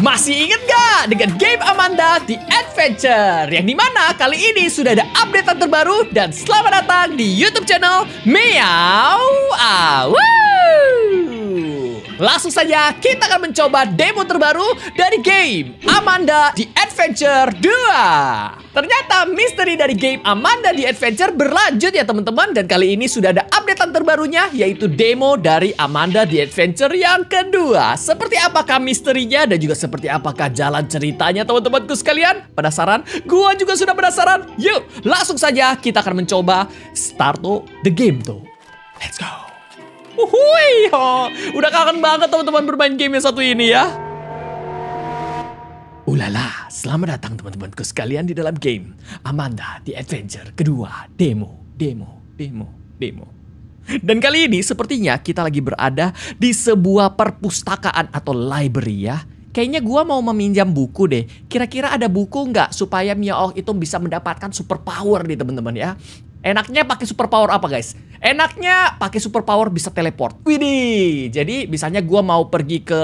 Masih inget gak dengan game Amanda The Adventure? Yang dimana kali ini sudah ada update terbaru dan selamat datang di YouTube channel Meow Awww. Langsung saja kita akan mencoba demo terbaru dari game Amanda The Adventure 2. Ternyata misteri dari game Amanda The Adventure berlanjut ya teman-teman dan kali ini sudah ada update terbarunya yaitu demo dari Amanda The Adventure yang kedua. Seperti apakah misterinya dan juga seperti apakah jalan ceritanya teman-temanku sekalian? Penasaran? Gua juga sudah penasaran. Yuk, langsung saja kita akan mencoba start the game tuh. Let's go. Uhuy, oh. Udah kangen banget teman-teman bermain game yang satu ini ya. Ulala, selamat datang teman-temanku sekalian di dalam game Amanda The Adventure kedua demo, demo, demo, demo. Dan kali ini sepertinya kita lagi berada di sebuah perpustakaan atau library ya. Kayaknya gue mau meminjam buku deh. Kira-kira ada buku nggak supaya Mia Oh itu bisa mendapatkan super power nih teman-teman ya. Enaknya pakai superpower apa guys? Enaknya pakai superpower bisa teleport. Widih. Jadi misalnya gua mau pergi ke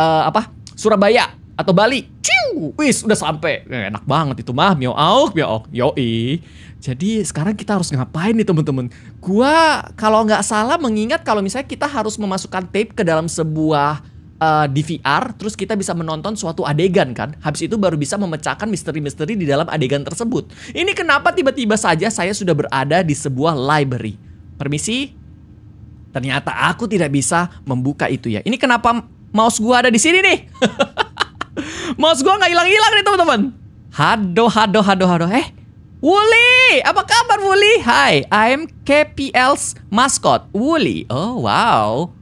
uh, apa? Surabaya atau Bali. Ciu, wis udah sampai. Eh, enak banget itu mah, mio auk, mio auk. Yoi. Jadi sekarang kita harus ngapain nih temen-temen? Gua kalau nggak salah mengingat kalau misalnya kita harus memasukkan tape ke dalam sebuah uh, di VR, terus kita bisa menonton suatu adegan kan. Habis itu baru bisa memecahkan misteri-misteri di dalam adegan tersebut. Ini kenapa tiba-tiba saja saya sudah berada di sebuah library. Permisi? Ternyata aku tidak bisa membuka itu ya. Ini kenapa mouse gua ada di sini nih? mouse gua nggak hilang-hilang nih teman-teman. Hado, hado, hado, hado. Eh, Wuli, apa kabar Wuli? Hai, I'm KPL's mascot, Wuli. Oh, wow.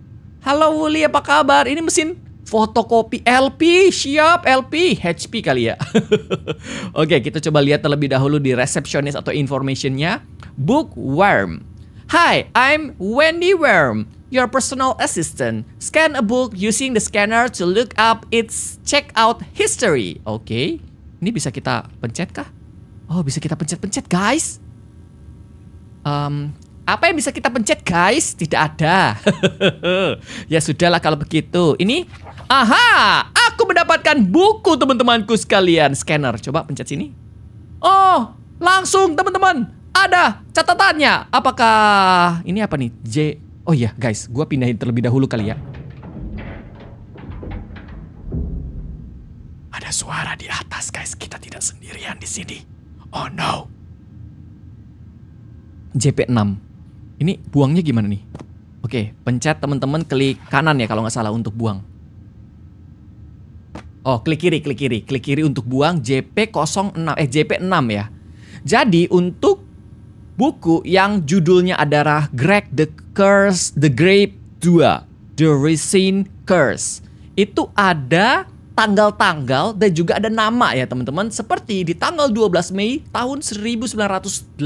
Halo Wuli, apa kabar? Ini mesin fotokopi LP, siap LP, HP kali ya. Oke, kita coba lihat terlebih dahulu di resepsionis atau informationnya. Bookworm. Hi, I'm Wendy Worm, your personal assistant. Scan a book using the scanner to look up its checkout history. Oke, okay. ini bisa kita pencet kah? Oh, bisa kita pencet-pencet guys. Um, apa yang bisa kita pencet guys? Tidak ada. ya sudahlah kalau begitu. Ini, aha, aku mendapatkan buku teman-temanku sekalian. Scanner, coba pencet sini. Oh, langsung teman-teman. Ada catatannya. Apakah, ini apa nih? J, oh iya guys, gue pindahin terlebih dahulu kali ya. Ada suara di atas guys, kita tidak sendirian di sini. Oh no. JP6 ini buangnya gimana nih? Oke, pencet teman-teman klik kanan ya kalau nggak salah untuk buang. Oh, klik kiri, klik kiri, klik kiri untuk buang JP06 eh JP6 ya. Jadi untuk buku yang judulnya adalah Greg the Curse the Grape 2 The Resin Curse. Itu ada tanggal-tanggal dan juga ada nama ya teman-teman. Seperti di tanggal 12 Mei tahun 1918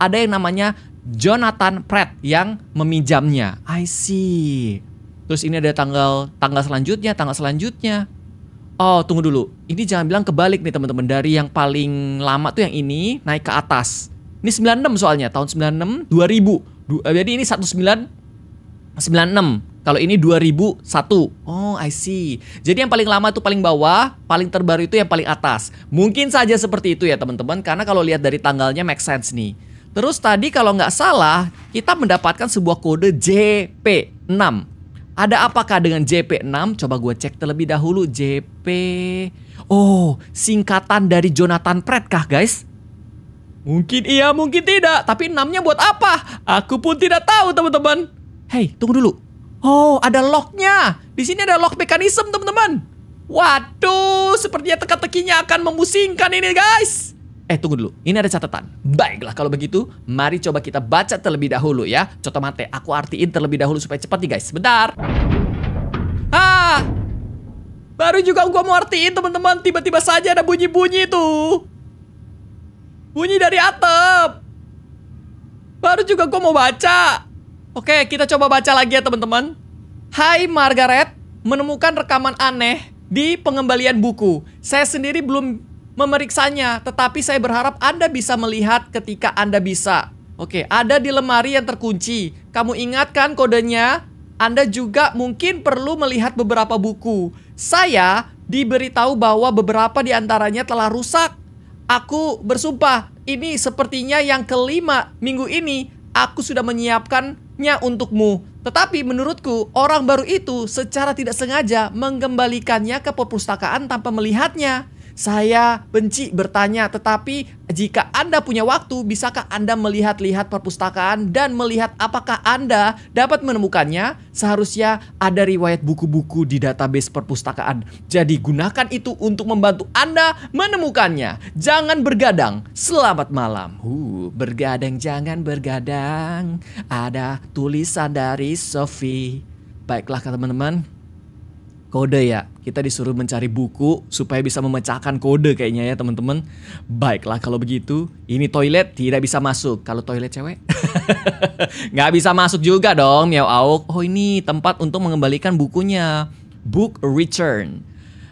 ada yang namanya Jonathan Pratt yang meminjamnya. I see. Terus ini ada tanggal tanggal selanjutnya, tanggal selanjutnya. Oh, tunggu dulu. Ini jangan bilang kebalik nih teman-teman. Dari yang paling lama tuh yang ini naik ke atas. Ini 96 soalnya, tahun 96 2000. Du eh, jadi ini 19 96. Kalau ini 2001. Oh, I see. Jadi yang paling lama itu paling bawah, paling terbaru itu yang paling atas. Mungkin saja seperti itu ya, teman-teman, karena kalau lihat dari tanggalnya make sense nih. Terus tadi kalau nggak salah, kita mendapatkan sebuah kode JP6. Ada apakah dengan JP6? Coba gue cek terlebih dahulu JP... Oh, singkatan dari Jonathan Pratt kah guys? Mungkin iya, mungkin tidak. Tapi 6-nya buat apa? Aku pun tidak tahu teman-teman. Hei, tunggu dulu. Oh, ada locknya. Di sini ada lock mekanisme teman-teman. Waduh, sepertinya teka-tekinya akan memusingkan ini guys. Eh tunggu dulu, ini ada catatan. Baiklah kalau begitu, mari coba kita baca terlebih dahulu ya. Coto mate, aku artiin terlebih dahulu supaya cepat nih guys. Sebentar. Ah! Baru juga gua mau artiin teman-teman, tiba-tiba saja ada bunyi-bunyi tuh. Bunyi dari atap. Baru juga gua mau baca. Oke, kita coba baca lagi ya teman-teman. Hai Margaret, menemukan rekaman aneh di pengembalian buku. Saya sendiri belum memeriksanya, tetapi saya berharap Anda bisa melihat ketika Anda bisa. Oke, ada di lemari yang terkunci. Kamu ingatkan kodenya? Anda juga mungkin perlu melihat beberapa buku. Saya diberitahu bahwa beberapa di antaranya telah rusak. Aku bersumpah, ini sepertinya yang kelima minggu ini aku sudah menyiapkannya untukmu. Tetapi menurutku, orang baru itu secara tidak sengaja mengembalikannya ke perpustakaan tanpa melihatnya. Saya benci bertanya, tetapi jika Anda punya waktu, bisakah Anda melihat-lihat perpustakaan dan melihat apakah Anda dapat menemukannya? Seharusnya ada riwayat buku-buku di database perpustakaan. Jadi gunakan itu untuk membantu Anda menemukannya. Jangan bergadang. Selamat malam. Uh, bergadang jangan bergadang. Ada tulisan dari Sophie. Baiklah teman-teman kode ya. Kita disuruh mencari buku supaya bisa memecahkan kode kayaknya ya teman-teman. Baiklah kalau begitu, ini toilet tidak bisa masuk. Kalau toilet cewek nggak bisa masuk juga dong, Miao auk. Oh ini tempat untuk mengembalikan bukunya. Book return.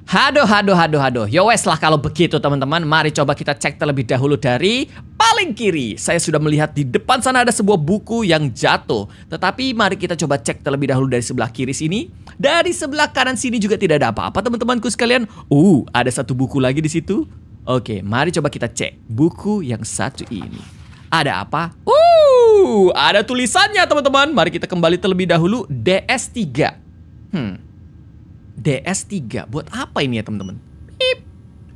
Haduh, haduh, haduh, haduh. Yo ya wes lah kalau begitu teman-teman, mari coba kita cek terlebih dahulu dari paling kiri. Saya sudah melihat di depan sana ada sebuah buku yang jatuh. Tetapi mari kita coba cek terlebih dahulu dari sebelah kiri sini. Dari sebelah kanan sini juga tidak ada apa-apa teman-temanku sekalian. Uh, ada satu buku lagi di situ. Oke, mari coba kita cek buku yang satu ini. Ada apa? Uh, ada tulisannya teman-teman. Mari kita kembali terlebih dahulu DS3. Hmm, DS3. Buat apa ini ya teman-teman?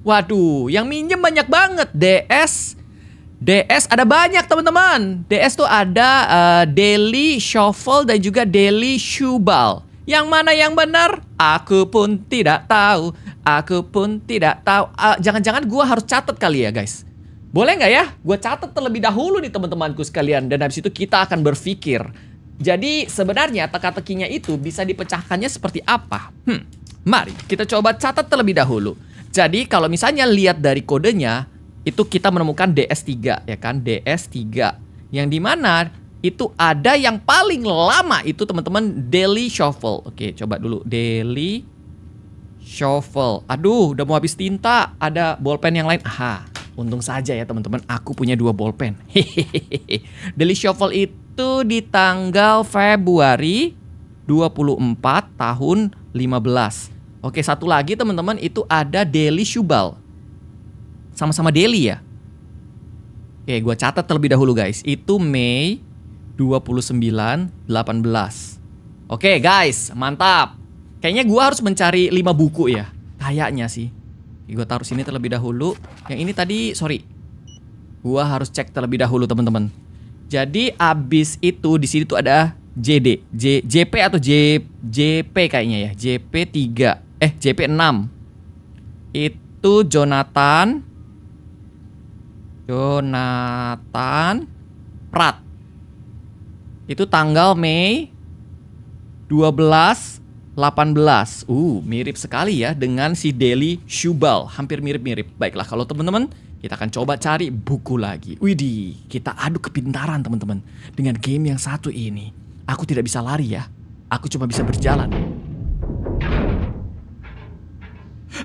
Waduh, yang minjem banyak banget. DS DS ada banyak teman-teman. DS tuh ada uh, eh, Daily Shuffle dan juga Daily Shubal. Yang mana yang benar? Aku pun tidak tahu. Aku pun tidak tahu. Eh, jangan-jangan uh, gue harus catat kali ya guys. Boleh nggak ya? Gua catat terlebih dahulu nih teman-temanku sekalian. Dan habis itu kita akan berpikir jadi sebenarnya teka-tekinya itu bisa dipecahkannya seperti apa? Hmm, mari kita coba catat terlebih dahulu. Jadi kalau misalnya lihat dari kodenya, itu kita menemukan DS3 ya kan, DS3. Yang dimana itu ada yang paling lama itu teman-teman daily Shuffle. Oke, coba dulu daily Shuffle. Aduh, udah mau habis tinta, ada bolpen yang lain. Aha, untung saja ya teman-teman, aku punya dua bolpen. Daily Shuffle itu itu di tanggal Februari 24 tahun 15. Oke, satu lagi teman-teman itu ada Deli Shubal Sama-sama Deli ya. Oke, gue catat terlebih dahulu guys. Itu Mei 29 18. Oke guys, mantap. Kayaknya gue harus mencari 5 buku ya. Kayaknya sih. Gue taruh sini terlebih dahulu. Yang ini tadi, sorry. Gue harus cek terlebih dahulu teman-teman. Jadi abis itu di sini tuh ada JD, J, JP atau J, JP kayaknya ya, JP 3, eh JP 6. Itu Jonathan, Jonathan Prat. Itu tanggal Mei 12 18. Uh, mirip sekali ya dengan si Deli Shubal, hampir mirip-mirip. Baiklah, kalau teman-teman kita akan coba cari buku lagi. Widih, kita aduk kepintaran teman-teman. Dengan game yang satu ini, aku tidak bisa lari ya. Aku cuma bisa berjalan.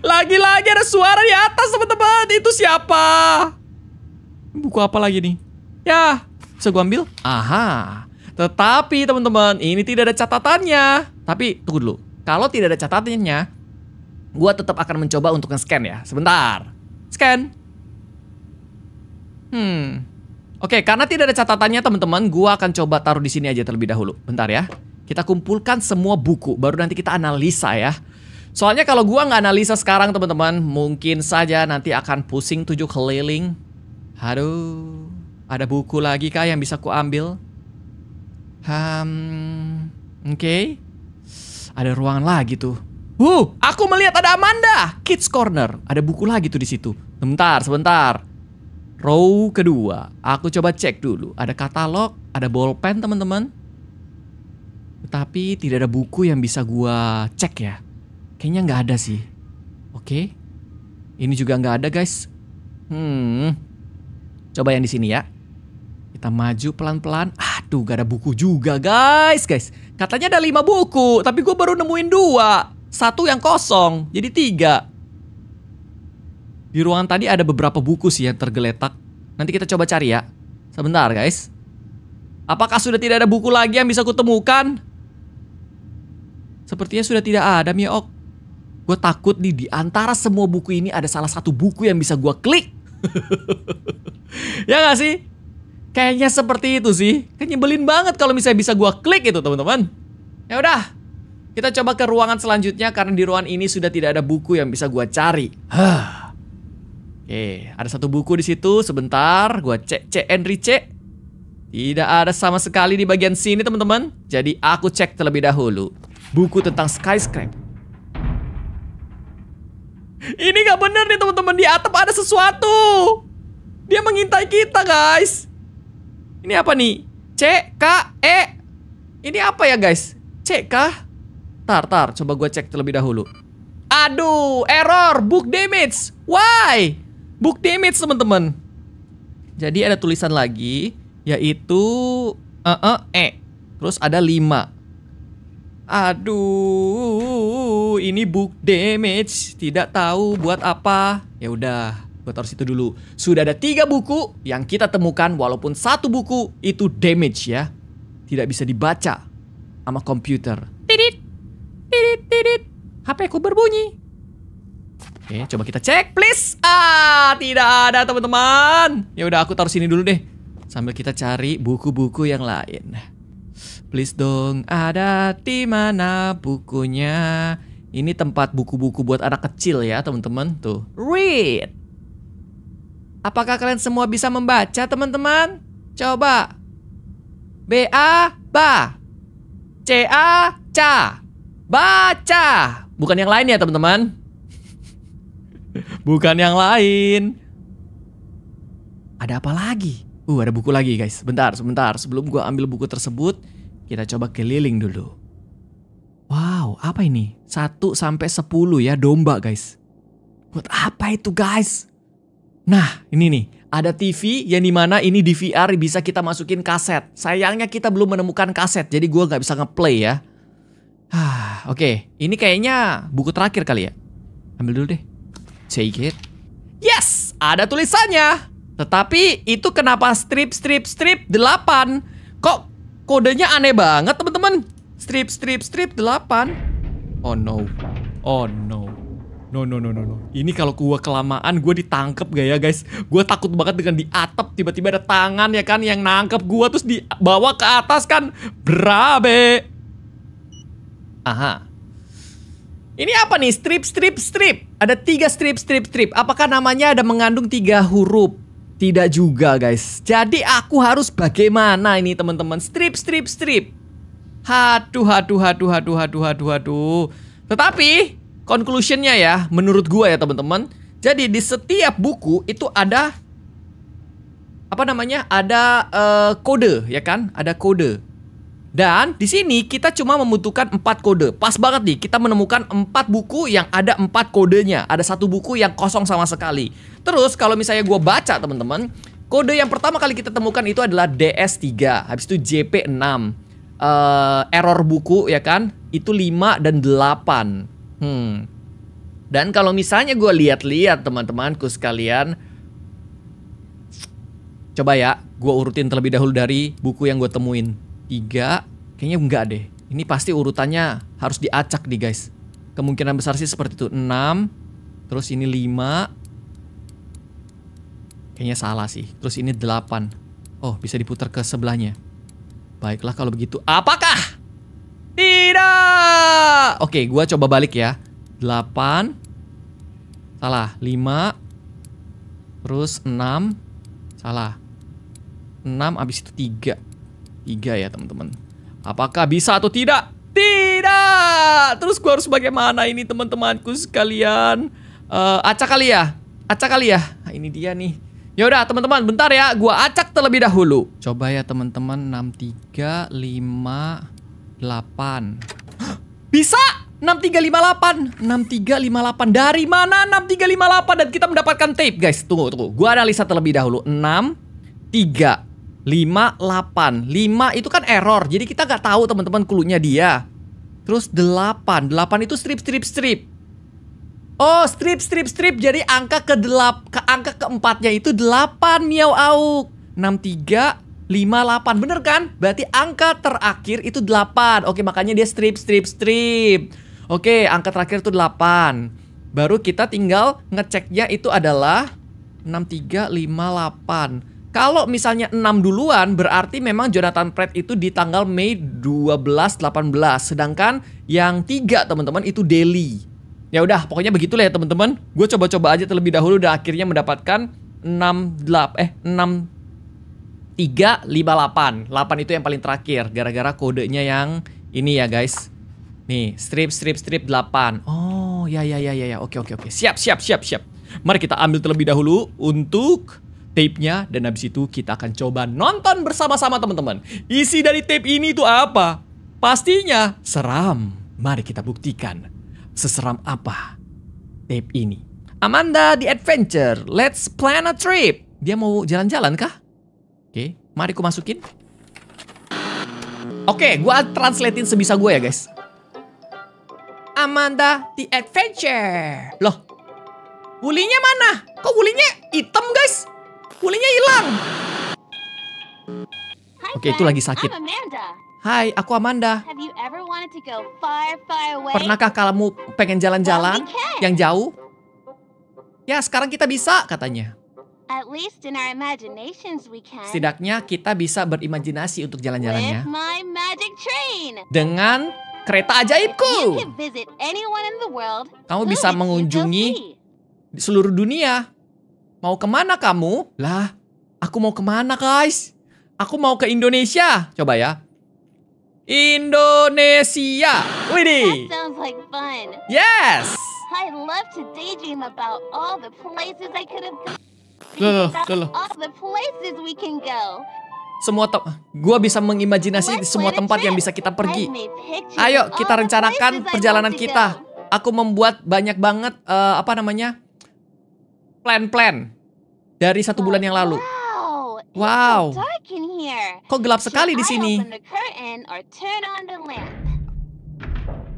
Lagi-lagi ada suara di atas teman-teman. Itu siapa? Buku apa lagi nih? Ya, bisa gue ambil? Aha. Tetapi teman-teman, ini tidak ada catatannya. Tapi tunggu dulu. Kalau tidak ada catatannya, gue tetap akan mencoba untuk nge-scan ya. Sebentar. Scan. Hmm. Oke, karena tidak ada catatannya teman-teman, gua akan coba taruh di sini aja terlebih dahulu. Bentar ya. Kita kumpulkan semua buku, baru nanti kita analisa ya. Soalnya kalau gua nggak analisa sekarang teman-teman, mungkin saja nanti akan pusing tujuh keliling. Aduh, ada buku lagi kah yang bisa ku ambil? Hmm, oke. Okay. Ada ruangan lagi tuh. Wuh, aku melihat ada Amanda, Kids Corner. Ada buku lagi tuh di situ. Sebentar, sebentar. Row kedua, aku coba cek dulu. Ada katalog, ada bolpen teman-teman. Tetapi tidak ada buku yang bisa gua cek ya. Kayaknya nggak ada sih. Oke. Ini juga nggak ada guys. Hmm. Coba yang di sini ya. Kita maju pelan-pelan. Aduh, gak ada buku juga guys. Guys, katanya ada lima buku. Tapi gue baru nemuin dua. Satu yang kosong. Jadi tiga. Di ruangan tadi ada beberapa buku sih yang tergeletak. Nanti kita coba cari ya. Sebentar guys. Apakah sudah tidak ada buku lagi yang bisa kutemukan? Sepertinya sudah tidak ada Miok. Gue takut nih di antara semua buku ini ada salah satu buku yang bisa gue klik. ya gak sih? Kayaknya seperti itu sih. Kan nyebelin banget kalau misalnya bisa gue klik itu teman-teman. Ya udah, kita coba ke ruangan selanjutnya karena di ruangan ini sudah tidak ada buku yang bisa gue cari. Hah. Oke, ada satu buku di situ. Sebentar, gue cek cek and recheck. Tidak ada sama sekali di bagian sini, teman-teman. Jadi aku cek terlebih dahulu. Buku tentang skyscraper. Ini gak bener nih, teman-teman. Di atap ada sesuatu. Dia mengintai kita, guys. Ini apa nih? C, K, E. Ini apa ya, guys? C, K? Tar, tar. Coba gue cek terlebih dahulu. Aduh, error. Book damage. Why? book damage teman-teman. Jadi ada tulisan lagi yaitu uh, uh, e. Terus ada 5. Aduh, ini book damage tidak tahu buat apa. Ya udah, gua taruh situ dulu. Sudah ada tiga buku yang kita temukan walaupun satu buku itu damage ya. Tidak bisa dibaca sama komputer. Tidit, tidit, tidit. HP ku berbunyi. Oke, eh, coba kita cek, please. Ah, tidak ada teman-teman. Ya udah, aku taruh sini dulu deh. Sambil kita cari buku-buku yang lain. Please dong, ada di mana bukunya? Ini tempat buku-buku buat anak kecil ya, teman-teman. Tuh, read. Apakah kalian semua bisa membaca, teman-teman? Coba. B A ba. C A ca. Baca. Bukan yang lain ya, teman-teman. Bukan yang lain. Ada apa lagi? Uh, ada buku lagi guys. Bentar, sebentar. Sebelum gua ambil buku tersebut, kita coba keliling dulu. Wow, apa ini? 1 sampai 10 ya domba guys. Buat apa itu guys? Nah, ini nih. Ada TV yang dimana ini DVR bisa kita masukin kaset. Sayangnya kita belum menemukan kaset, jadi gua nggak bisa ngeplay ya. Oke, okay. ini kayaknya buku terakhir kali ya. Ambil dulu deh. Take it. Yes, ada tulisannya. Tetapi itu kenapa strip strip strip 8? Kok kodenya aneh banget, teman-teman? Strip strip strip 8. Oh no. Oh no. No no no no no. Ini kalau gua kelamaan gua ditangkep gak ya, guys? Gua takut banget dengan di atap tiba-tiba ada tangan ya kan yang nangkep gua terus dibawa ke atas kan. Berabe. Aha. Ini apa nih? Strip, strip, strip. Ada tiga strip, strip, strip. Apakah namanya ada mengandung tiga huruf? Tidak juga, guys. Jadi aku harus bagaimana ini, teman-teman? Strip, strip, strip. Haduh, haduh, haduh, haduh, haduh, haduh, haduh. Tetapi, conclusionnya ya, menurut gua ya, teman-teman. Jadi di setiap buku itu ada apa namanya? Ada uh, kode, ya kan? Ada kode. Dan di sini kita cuma membutuhkan empat kode. Pas banget nih, kita menemukan empat buku yang ada empat kodenya. Ada satu buku yang kosong sama sekali. Terus kalau misalnya gue baca teman-teman, kode yang pertama kali kita temukan itu adalah DS3, habis itu JP6. Uh, eh, error buku ya kan, itu 5 dan 8. Hmm. Dan kalau misalnya gue lihat-lihat teman-temanku sekalian, coba ya, gue urutin terlebih dahulu dari buku yang gue temuin tiga kayaknya enggak deh ini pasti urutannya harus diacak nih guys kemungkinan besar sih seperti itu enam, terus ini lima, kayaknya salah sih terus ini delapan. oh bisa diputar ke sebelahnya baiklah kalau begitu apakah tidak oke gua coba balik ya delapan, salah lima, terus enam, salah enam abis itu tiga. Tiga ya teman-teman. Apakah bisa atau tidak? Tidak! Terus gue harus bagaimana ini teman-temanku sekalian? Uh, eh, acak kali ya? Acak kali ya? Nah, ini dia nih. Ya udah teman-teman, bentar ya. Gua acak terlebih dahulu. Coba ya teman-teman delapan. Bisa! 6358. 6358. Dari mana 6358 dan kita mendapatkan tape, guys? Tunggu, tunggu. Gue analisa terlebih dahulu. 6 3 5, 8. 5 itu kan error. Jadi kita nggak tahu teman-teman klunya dia. Terus 8. 8 itu strip, strip, strip. Oh, strip, strip, strip. Jadi angka ke delap, ke angka keempatnya itu 8, miau auk. 6, 3, 5, 8 Bener kan? Berarti angka terakhir itu 8. Oke, makanya dia strip, strip, strip. Oke, angka terakhir itu 8. Baru kita tinggal ngeceknya itu adalah 6, 3, 5, 8 kalau misalnya 6 duluan berarti memang Jonathan Pratt itu di tanggal Mei 12 18 sedangkan yang tiga teman-teman itu daily. Ya udah pokoknya begitulah ya teman-teman. Gue coba-coba aja terlebih dahulu dan akhirnya mendapatkan 6 8 eh 6 3 5 8. 8 itu yang paling terakhir gara-gara kodenya yang ini ya guys. Nih, strip strip strip 8. Oh, ya, ya ya ya ya. Oke oke oke. Siap siap siap siap. Mari kita ambil terlebih dahulu untuk tape-nya dan habis itu kita akan coba nonton bersama-sama teman-teman. Isi dari tape ini itu apa? Pastinya seram. Mari kita buktikan seseram apa tape ini. Amanda the adventure, let's plan a trip. Dia mau jalan-jalan kah? Oke, mari ku masukin. Oke, gua translatein sebisa gue ya, guys. Amanda the adventure. Loh, bulinya mana? Kok bulinya hitam, guys? Kulinya hilang. Oke, itu lagi sakit. Hai, aku Amanda. Pernahkah kamu pengen jalan-jalan yang jauh? Ya, sekarang kita bisa, katanya. Setidaknya kita bisa berimajinasi untuk jalan-jalannya. Dengan kereta ajaibku. Kamu bisa mengunjungi seluruh dunia Mau kemana kamu? Lah, aku mau kemana guys? Aku mau ke Indonesia. Coba ya. Indonesia. Widih. That Yes. Semua tem gua bisa mengimajinasi semua tempat yang bisa kita pergi. Ayo kita rencanakan perjalanan kita. Aku membuat banyak banget eh, apa namanya? plan-plan dari satu bulan yang lalu. Wow, kok gelap sekali di sini?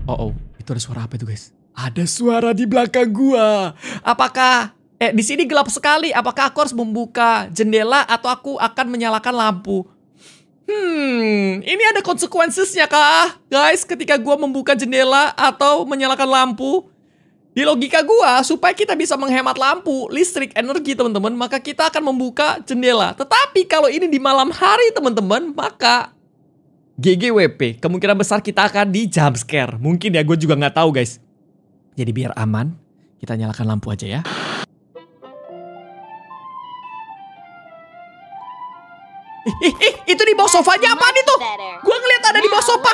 Oh, oh, itu ada suara apa itu guys? Ada suara di belakang gua. Apakah eh di sini gelap sekali? Apakah aku harus membuka jendela atau aku akan menyalakan lampu? Hmm, ini ada konsekuensinya kah? Guys, ketika gua membuka jendela atau menyalakan lampu, di logika gua, supaya kita bisa menghemat lampu, listrik, energi teman-teman, maka kita akan membuka jendela. Tetapi kalau ini di malam hari teman-teman, maka GGWP, kemungkinan besar kita akan di jump scare. Mungkin ya, gue juga nggak tahu guys. Jadi biar aman, kita nyalakan lampu aja ya. Ih, itu di bawah sofanya apa nih tuh? Gue ngeliat ada di bawah sofa.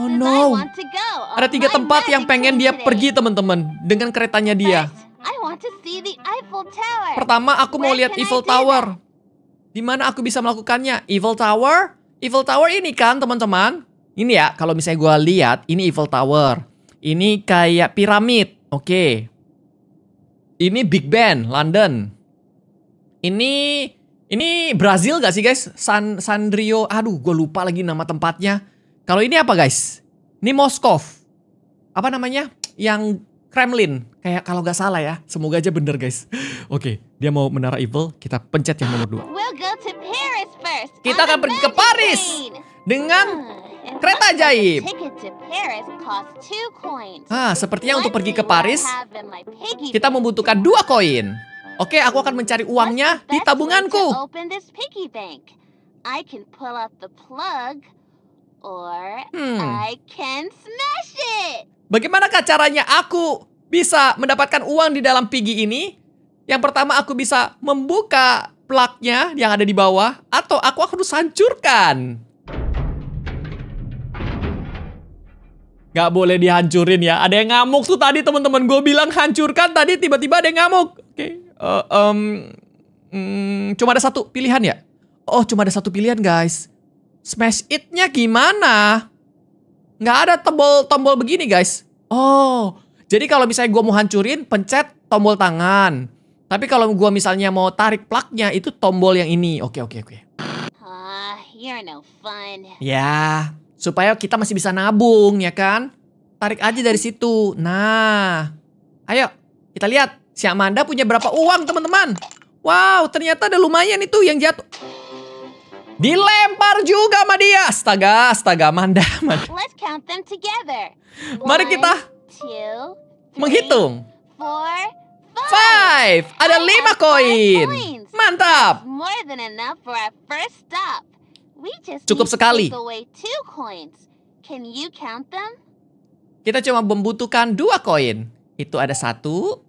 Oh no. Ada tiga tempat yang pengen dia pergi teman-teman dengan keretanya dia. Pertama aku mau lihat Eiffel Tower. Di mana aku bisa melakukannya? Eiffel Tower? Eiffel Tower ini kan teman-teman. Ini ya kalau misalnya gue lihat ini Eiffel Tower. Ini kayak piramid. Oke. Okay. Ini Big Ben, London. Ini ini Brazil gak sih guys? San Sanrio? aduh gue lupa lagi nama tempatnya. Kalau ini apa guys? Ini Moskov. Apa namanya? Yang Kremlin. Kayak kalau gak salah ya. Semoga aja bener guys. Oke, okay, dia mau menara evil. Kita pencet yang nomor 2. Kita akan pergi ke Paris. Dengan hmm, kereta ajaib. Ah, sepertinya untuk pergi ke Paris, kita membutuhkan dua koin. Oke, aku akan mencari uangnya di tabunganku. Hmm. Bagaimanakah caranya aku bisa mendapatkan uang di dalam piggy ini? Yang pertama aku bisa membuka plaknya yang ada di bawah atau aku harus hancurkan. Gak boleh dihancurin ya. Ada yang ngamuk tuh tadi teman-teman. Gue bilang hancurkan tadi tiba-tiba ada yang ngamuk. Oke uh, um, mm, cuma ada satu pilihan ya? Oh, cuma ada satu pilihan guys. Smash it-nya gimana? Nggak ada tombol tombol begini guys. Oh, jadi kalau misalnya gue mau hancurin, pencet tombol tangan. Tapi kalau gue misalnya mau tarik plaknya, itu tombol yang ini. Oke, oke, oke. Okay. Ah, you're no fun. Ya, supaya kita masih bisa nabung, ya kan? Tarik aja dari situ. Nah, ayo kita lihat Si Amanda punya berapa uang teman-teman? Wow, ternyata ada lumayan itu yang jatuh. Dilempar juga sama dia. Astaga, astaga, Amanda. Amanda. Let's count them together. Mari kita two, menghitung. Four, five. five. Ada I lima koin. Mantap. More than enough for our first stop. We just Cukup sekali. Kita cuma membutuhkan dua koin. Itu ada satu,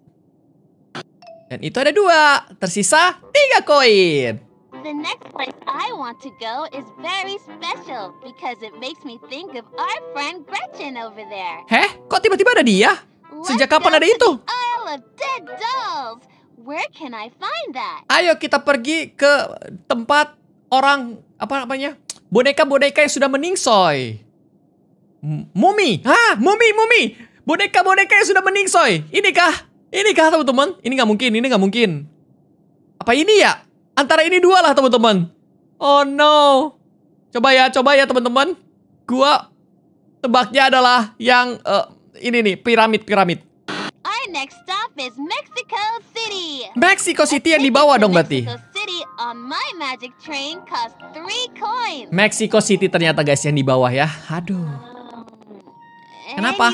dan itu ada dua, tersisa tiga koin. The next place I want to go is very special because it makes me think of our friend Gretchen over there. Heh, kok tiba-tiba ada dia? Sejak kapan ada itu? Isle of Dead Dolls. Where can I find that? Ayo kita pergi ke tempat orang apa namanya? Boneka-boneka yang sudah meningsoy. M mumi. Hah, mumi, mumi. Boneka-boneka yang sudah meningsoy. Ini kah? Ini kah teman-teman? Ini nggak mungkin, ini nggak mungkin. Apa ini ya? Antara ini dua lah teman-teman. Oh no. Coba ya, coba ya teman-teman. Gua tebaknya adalah yang uh, ini nih, piramid-piramid. Our next stop is Mexico City. Mexico City yang dibawa dong berarti. Mexico City ternyata guys yang di bawah ya. Aduh. Kenapa?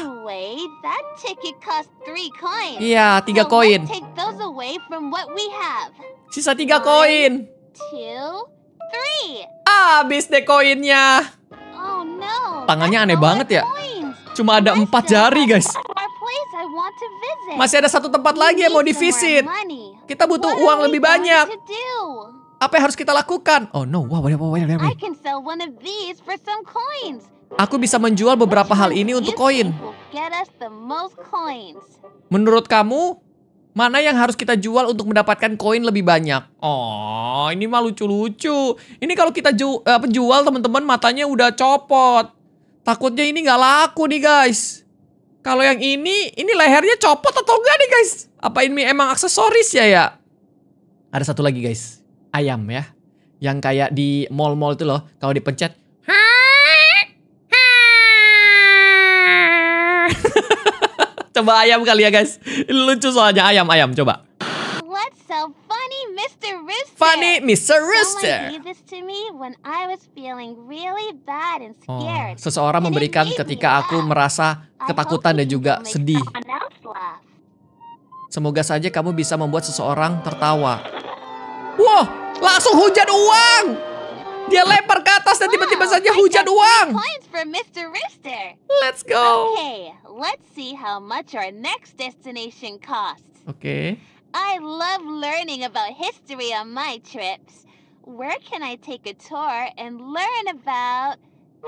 Iya, tiga koin. Sisa tiga koin. Two, three. Ah, habis deh koinnya. Oh, Tangannya aneh banget ya. Cuma ada empat jari, guys. Masih ada satu tempat lagi yang mau divisit. Kita butuh uang lebih banyak. Apa yang harus kita lakukan? Oh no, wow, wait, wait, wait, wait. Aku bisa menjual beberapa hal ini untuk koin. Menurut kamu, Mana yang harus kita jual untuk mendapatkan koin lebih banyak? Oh, ini mah lucu-lucu. Ini kalau kita ju uh, eh, penjual teman-teman matanya udah copot. Takutnya ini nggak laku nih guys. Kalau yang ini, ini lehernya copot atau enggak nih guys? Apa ini emang aksesoris ya ya? Ada satu lagi guys ayam ya. Yang kayak di mall-mall itu loh, kalau dipencet coba ayam kali ya guys. Lucu soalnya ayam-ayam coba. What's so funny, Mr. Rooster? Funny, Mr. Rooster. Oh, seseorang memberikan ketika aku merasa ketakutan dan juga sedih. Semoga saja kamu bisa membuat seseorang tertawa. Wah, langsung hujan uang. Dia lempar ke atas dan tiba-tiba saja hujan uang. Let's go. Okay, let's see how much our next destination costs. Okay. I love learning about history on my trips. Where can I take a tour and learn about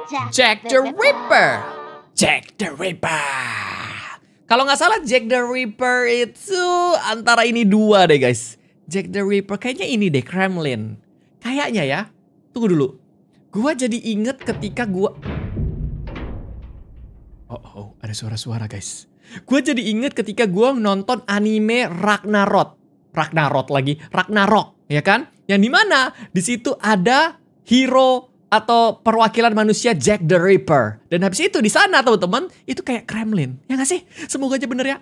Jack, Jack the, the Ripper? Jack the Ripper. Kalau nggak salah Jack the Ripper itu antara ini dua deh guys. Jack the Ripper. Kayaknya ini deh Kremlin. Kayaknya ya. Tunggu dulu. Gua jadi inget ketika gua Oh oh, ada suara-suara guys. Gua jadi inget ketika gua nonton anime Ragnarok. Ragnarok lagi, Ragnarok, ya kan? Yang dimana di situ ada hero atau perwakilan manusia Jack the Ripper. Dan habis itu di sana teman-teman itu kayak Kremlin, ya nggak sih? Semoga aja bener ya.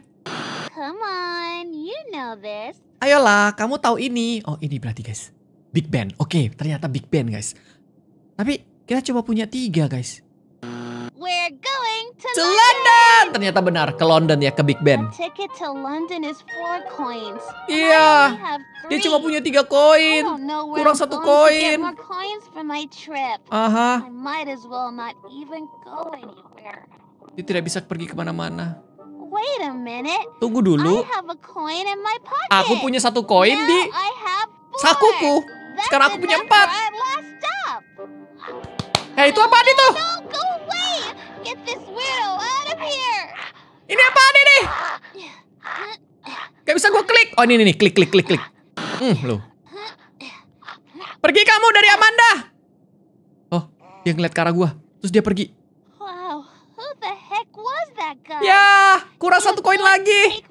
Come on, you know this ayolah kamu tahu ini. Oh ini berarti guys. Big Ben. Oke okay, ternyata Big Ben guys. Tapi kita coba punya tiga guys. We're going to, to London. London. Ternyata benar ke London ya ke Big Ben. Ticket to Iya. Dia cuma punya tiga koin. Kurang satu koin. Aha. Dia tidak bisa pergi kemana-mana. Wait a minute. Tunggu dulu. I have a coin in my pocket. Aku punya satu koin di sakuku. Sekarang aku punya empat. Eh itu apa itu? Ini apa ini? Gak bisa gue klik. Oh ini nih, klik klik klik klik. Hmm, lo. Pergi kamu dari Amanda. Oh, dia ngeliat ke arah gue. Terus dia pergi. Wow, who the heck was that guy? Ya, yeah. Kurang iya, satu koin lagi.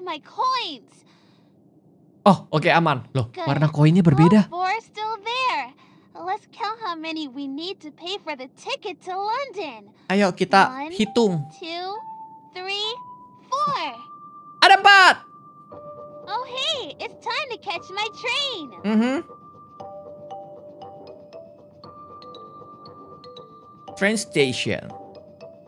Oh, oke okay, aman. Loh, warna koinnya berbeda. Ayo kita hitung. Ada empat. Oh hey, it's time to catch my train. Mm -hmm. Train station.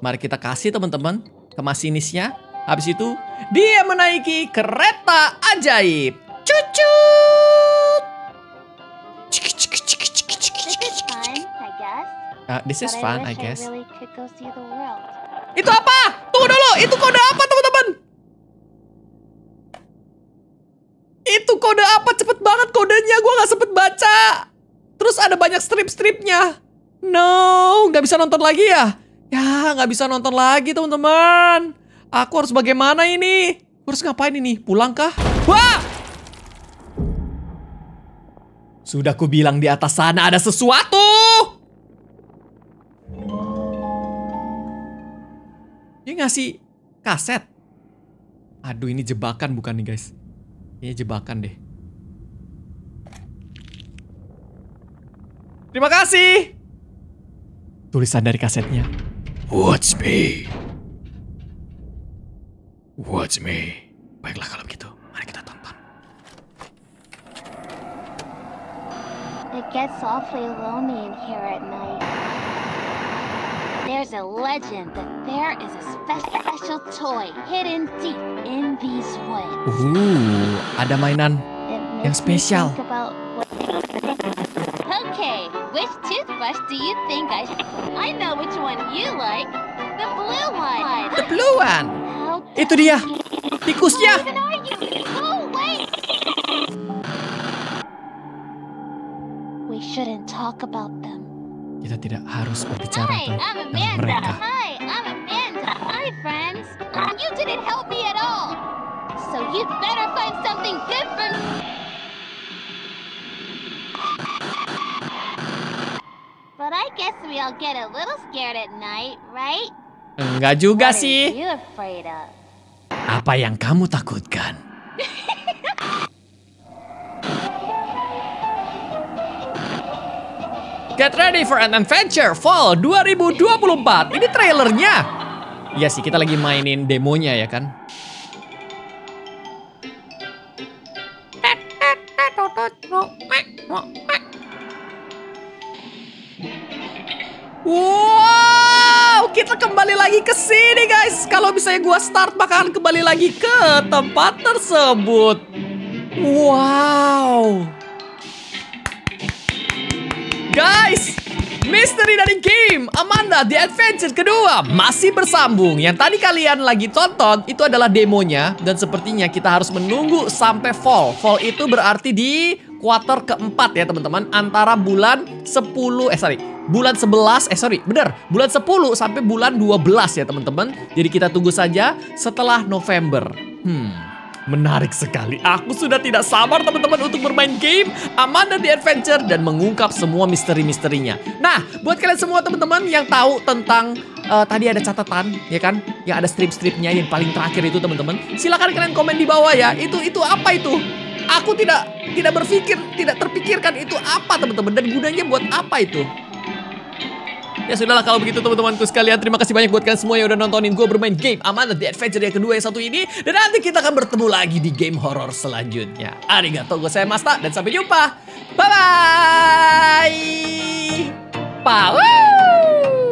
Mari kita kasih teman-teman ke masinisnya. Habis itu, dia menaiki kereta ajaib. Cucut! Uh, this is fun, I guess. Uh, itu apa? Tunggu dulu, itu kode apa teman-teman? Itu kode apa? Cepet banget kodenya, gue gak sempet baca. Terus ada banyak strip-stripnya. No, gak bisa nonton lagi ya? Ya, gak bisa nonton lagi teman-teman. Aku harus bagaimana ini? harus ngapain ini? Pulang kah? Wah! Sudah ku bilang di atas sana ada sesuatu! Dia ngasih kaset. Aduh ini jebakan bukan nih guys. Ini jebakan deh. Terima kasih! Tulisan dari kasetnya. What's me? Watch me. Baiklah kalau begitu, mari kita tonton. It gets awfully lonely in here at night. There's a legend that there is a special toy hidden deep in these woods. Uh, ada mainan yang spesial. Okay, which toothbrush do you think I? I know which one you like. The blue one. The blue one. Itu dia. Tikusnya. Kita tidak harus berbicara tentang mereka. But I guess we all get a little scared at night, right? Enggak juga What sih. Are you afraid of? Apa yang kamu takutkan? Get ready for an adventure fall 2024. Ini trailernya. Iya sih, kita lagi mainin demonya ya kan. Wow, kita kembali lagi ke sini guys, kalau misalnya gue start bakalan kembali lagi ke tempat tersebut. Wow. Guys, Misteri dari game Amanda The Adventure kedua masih bersambung. Yang tadi kalian lagi tonton itu adalah demonya dan sepertinya kita harus menunggu sampai fall. Fall itu berarti di quarter keempat ya teman-teman antara bulan 10 eh sorry bulan 11 eh sorry bener bulan 10 sampai bulan 12 ya teman-teman jadi kita tunggu saja setelah November hmm Menarik sekali. Aku sudah tidak sabar teman-teman untuk bermain game Amanda the Adventure dan mengungkap semua misteri-misterinya. Nah, buat kalian semua teman-teman yang tahu tentang uh, tadi ada catatan ya kan, yang ada strip-stripnya yang paling terakhir itu teman-teman, Silahkan kalian komen di bawah ya. Itu itu apa itu? Aku tidak tidak berpikir, tidak terpikirkan itu apa teman-teman dan gunanya buat apa itu? Ya sudahlah kalau begitu teman-temanku sekalian. Terima kasih banyak buat kalian semua yang udah nontonin gue bermain game Amanda The Adventure yang kedua yang satu ini. Dan nanti kita akan bertemu lagi di game horor selanjutnya. Arigato, gue saya Masta dan sampai jumpa. Bye-bye. Power.